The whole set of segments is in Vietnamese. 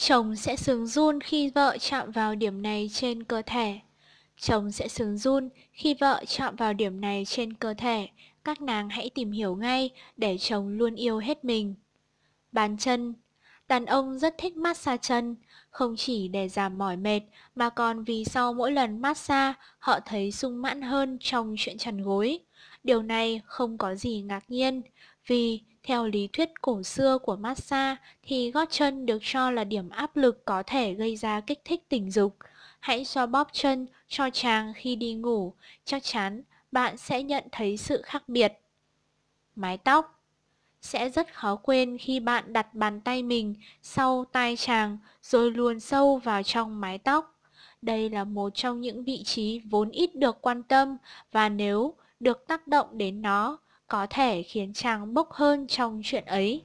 Chồng sẽ sướng run khi vợ chạm vào điểm này trên cơ thể. Chồng sẽ sướng run khi vợ chạm vào điểm này trên cơ thể. Các nàng hãy tìm hiểu ngay để chồng luôn yêu hết mình. Bàn chân Đàn ông rất thích massage chân, không chỉ để giảm mỏi mệt mà còn vì sau mỗi lần massage họ thấy sung mãn hơn trong chuyện chăn gối. Điều này không có gì ngạc nhiên, vì theo lý thuyết cổ xưa của massage thì gót chân được cho là điểm áp lực có thể gây ra kích thích tình dục. Hãy xoa bóp chân cho chàng khi đi ngủ, chắc chắn bạn sẽ nhận thấy sự khác biệt. Mái tóc sẽ rất khó quên khi bạn đặt bàn tay mình sau tai chàng rồi luồn sâu vào trong mái tóc. Đây là một trong những vị trí vốn ít được quan tâm và nếu được tác động đến nó, có thể khiến chàng bốc hơn trong chuyện ấy.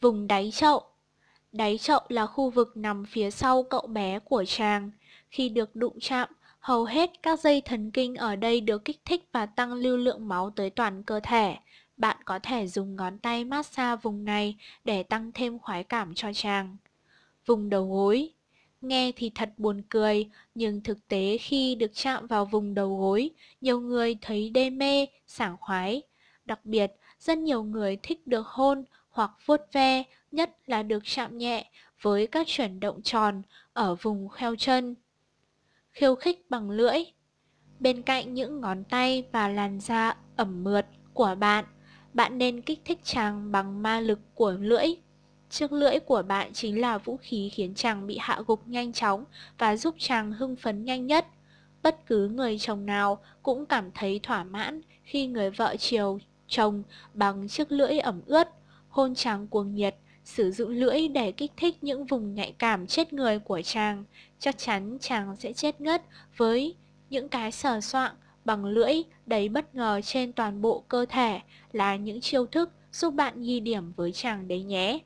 Vùng đáy chậu Đáy chậu là khu vực nằm phía sau cậu bé của chàng. Khi được đụng chạm, hầu hết các dây thần kinh ở đây được kích thích và tăng lưu lượng máu tới toàn cơ thể, bạn có thể dùng ngón tay massage vùng này để tăng thêm khoái cảm cho chàng. Vùng đầu gối Nghe thì thật buồn cười, nhưng thực tế khi được chạm vào vùng đầu gối, nhiều người thấy đê mê, sảng khoái. Đặc biệt, rất nhiều người thích được hôn hoặc vuốt ve, nhất là được chạm nhẹ với các chuyển động tròn ở vùng kheo chân. Khiêu khích bằng lưỡi Bên cạnh những ngón tay và làn da ẩm mượt của bạn bạn nên kích thích chàng bằng ma lực của lưỡi. Chiếc lưỡi của bạn chính là vũ khí khiến chàng bị hạ gục nhanh chóng và giúp chàng hưng phấn nhanh nhất. Bất cứ người chồng nào cũng cảm thấy thỏa mãn khi người vợ chiều chồng bằng chiếc lưỡi ẩm ướt, hôn chàng cuồng nhiệt, sử dụng lưỡi để kích thích những vùng nhạy cảm chết người của chàng. Chắc chắn chàng sẽ chết ngất với những cái sờ soạn bằng lưỡi đầy bất ngờ trên toàn bộ cơ thể là những chiêu thức giúp bạn ghi điểm với chàng đấy nhé.